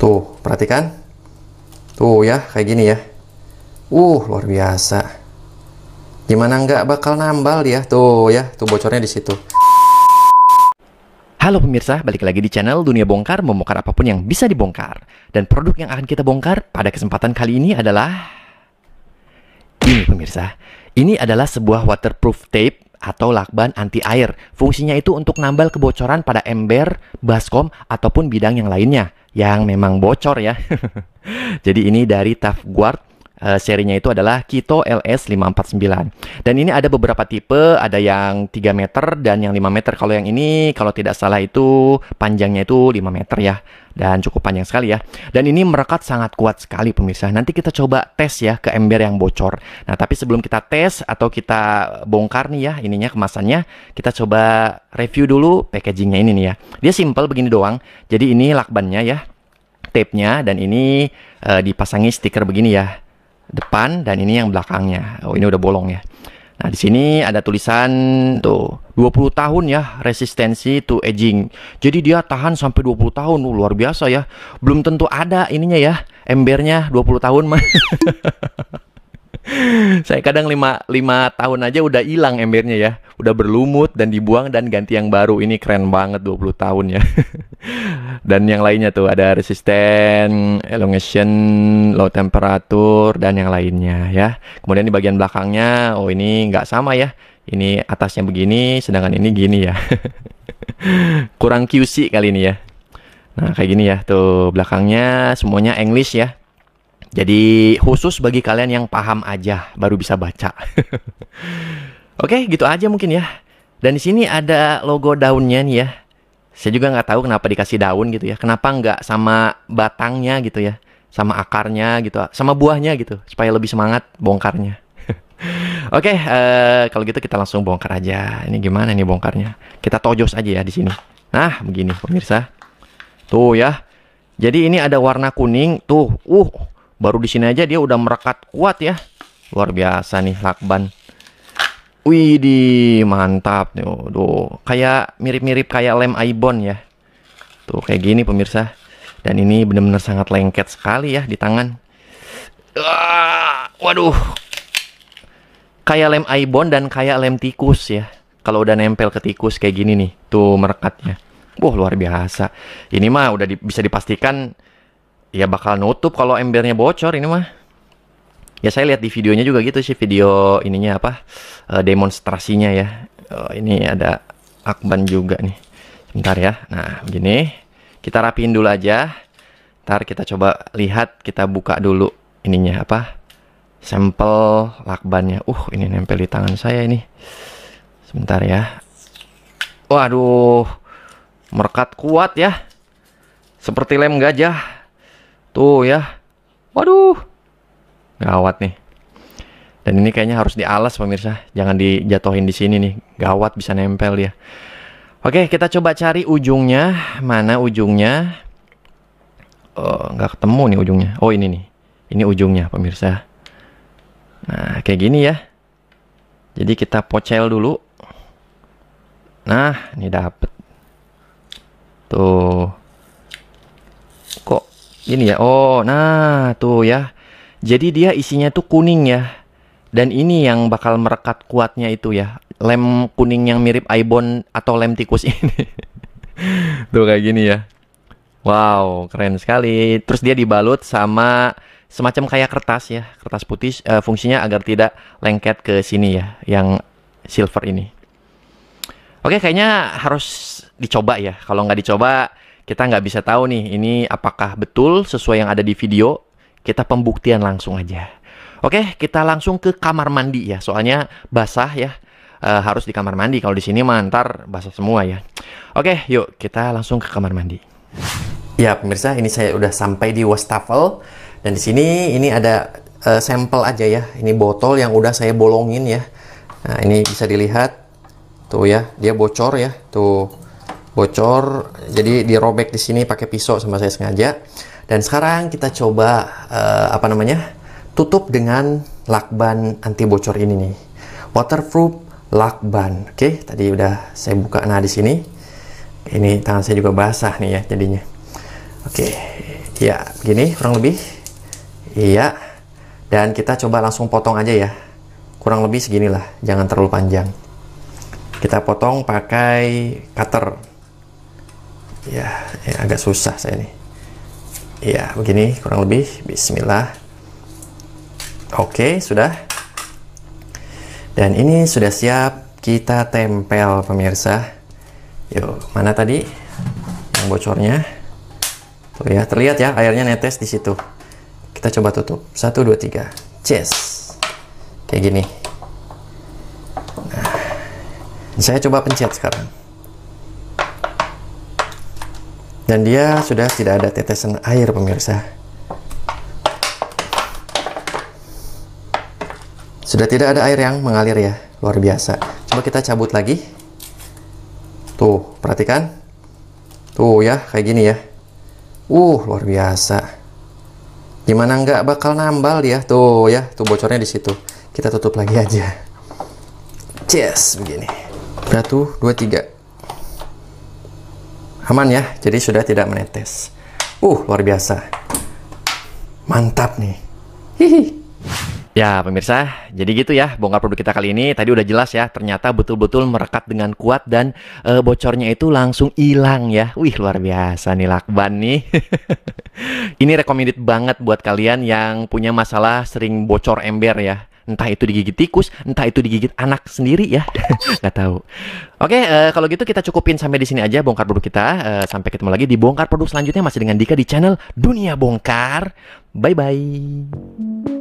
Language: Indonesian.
Tuh, perhatikan. Tuh ya, kayak gini ya. Uh, luar biasa. Gimana nggak bakal nambal ya? Tuh ya, tuh bocornya di situ. Halo pemirsa, balik lagi di channel Dunia Bongkar membongkar apapun yang bisa dibongkar. Dan produk yang akan kita bongkar pada kesempatan kali ini adalah ini pemirsa. Ini adalah sebuah waterproof tape atau lakban anti air. Fungsinya itu untuk nambal kebocoran pada ember, baskom, ataupun bidang yang lainnya yang memang bocor ya. Jadi ini dari Tafguard Eh, serinya itu adalah Kito LS549. Dan ini ada beberapa tipe, ada yang 3 meter dan yang 5 meter. Kalau yang ini kalau tidak salah itu panjangnya itu 5 meter ya. Dan cukup panjang sekali ya. Dan ini merekat sangat kuat sekali pemirsa. Nanti kita coba tes ya ke ember yang bocor. Nah tapi sebelum kita tes atau kita bongkar nih ya ininya kemasannya. Kita coba review dulu packagingnya ini nih ya. Dia simple begini doang. Jadi ini lakbannya ya. Tape-nya dan ini uh, dipasangi stiker begini ya depan dan ini yang belakangnya. Oh, ini udah bolong ya. Nah, di sini ada tulisan tuh 20 tahun ya resistensi to aging. Jadi dia tahan sampai 20 tahun. Uh, luar biasa ya. Belum tentu ada ininya ya, embernya 20 tahun mah. saya kadang lima lima tahun aja udah hilang embernya ya. Udah berlumut dan dibuang dan ganti yang baru. Ini keren banget 20 tahun ya. dan yang lainnya tuh ada resisten, elongation, low temperature dan yang lainnya ya. Kemudian di bagian belakangnya, oh ini nggak sama ya. Ini atasnya begini, sedangkan ini gini ya. Kurang QC kali ini ya. Nah, kayak gini ya. Tuh belakangnya semuanya English ya. Jadi khusus bagi kalian yang paham aja baru bisa baca. Oke, gitu aja mungkin ya. Dan di sini ada logo daunnya nih ya. Saya juga nggak tahu kenapa dikasih daun gitu ya. Kenapa nggak sama batangnya gitu ya, sama akarnya gitu, sama buahnya gitu, supaya lebih semangat bongkarnya. Oke, okay, uh, eh, kalau gitu kita langsung bongkar aja. Ini gimana nih bongkarnya? Kita tojos aja ya di sini. Nah, begini pemirsa. Tuh ya. Jadi ini ada warna kuning. Tuh, uh, baru di sini aja dia udah merekat kuat ya luar biasa nih lakban wih di mantap nih waduh kayak mirip-mirip kayak lem ibon ya tuh kayak gini pemirsa dan ini benar-benar sangat lengket sekali ya di tangan ah, waduh kayak lem ibon dan kayak lem tikus ya kalau udah nempel ke tikus kayak gini nih tuh merekatnya Wah luar biasa. Ini mah udah di, bisa dipastikan ya bakal nutup kalau embernya bocor ini mah. Ya saya lihat di videonya juga gitu sih video ininya apa eh, demonstrasinya ya. E, ini ada akban juga nih. Sebentar ya. Nah, begini. Kita rapiin dulu aja. Ntar kita coba lihat, kita buka dulu ininya apa? Sampel lakbannya. Uh, ini nempel di tangan saya ini. Sebentar ya. Waduh. Merekat kuat ya. Seperti lem gajah. Tuh ya. Waduh. Gawat nih. Dan ini kayaknya harus dialas pemirsa. Jangan dijatuhin di sini nih. Gawat bisa nempel dia. Oke, kita coba cari ujungnya. Mana ujungnya? Oh, nggak ketemu nih ujungnya. Oh, ini nih. Ini ujungnya pemirsa. Nah, kayak gini ya. Jadi kita pocel dulu. Nah, ini dapet. Tuh. Kok ini ya. Oh, nah tuh ya. Jadi dia isinya tuh kuning ya. Dan ini yang bakal merekat kuatnya itu ya. Lem kuning yang mirip Ibon atau lem tikus ini. tuh kayak gini ya. Wow, keren sekali. Terus dia dibalut sama semacam kayak kertas ya, kertas putih uh, fungsinya agar tidak lengket ke sini ya, yang silver ini. Oke, kayaknya harus dicoba ya. Kalau nggak dicoba, kita nggak bisa tahu nih ini apakah betul sesuai yang ada di video. Kita pembuktian langsung aja. Oke, kita langsung ke kamar mandi ya. Soalnya basah ya. E, harus di kamar mandi. Kalau di sini mantar basah semua ya. Oke, yuk kita langsung ke kamar mandi. Ya pemirsa, ini saya udah sampai di wastafel dan di sini ini ada e, sampel aja ya. Ini botol yang udah saya bolongin ya. Nah ini bisa dilihat tuh ya, dia bocor ya tuh bocor jadi dirobek di sini pakai pisau sama saya sengaja dan sekarang kita coba uh, apa namanya tutup dengan lakban anti bocor ini nih waterproof lakban oke okay, tadi udah saya buka nah di sini ini tangan saya juga basah nih ya jadinya oke okay, ya begini kurang lebih iya dan kita coba langsung potong aja ya kurang lebih seginilah jangan terlalu panjang kita potong pakai cutter ya, ya agak susah saya ini ya begini kurang lebih bismillah oke sudah dan ini sudah siap kita tempel pemirsa yuk mana tadi yang bocornya tuh ya terlihat ya airnya netes di situ kita coba tutup satu dua tiga cheers kayak gini nah saya coba pencet sekarang dan dia sudah tidak ada tetesan air pemirsa sudah tidak ada air yang mengalir ya luar biasa coba kita cabut lagi tuh perhatikan tuh ya kayak gini ya uh luar biasa gimana nggak bakal nambal ya tuh ya tuh bocornya di situ kita tutup lagi aja yes begini satu dua tiga aman ya jadi sudah tidak menetes uh luar biasa mantap nih hihi Ya pemirsa, jadi gitu ya bongkar produk kita kali ini. Tadi udah jelas ya, ternyata betul-betul merekat dengan kuat dan e, bocornya itu langsung hilang ya. Wih luar biasa nih lakban nih. ini recommended banget buat kalian yang punya masalah sering bocor ember ya entah itu digigit tikus, entah itu digigit anak sendiri ya, nggak tahu. Oke, uh, kalau gitu kita cukupin sampai di sini aja bongkar produk kita. Uh, sampai ketemu lagi di bongkar produk selanjutnya masih dengan Dika di channel Dunia Bongkar. Bye bye.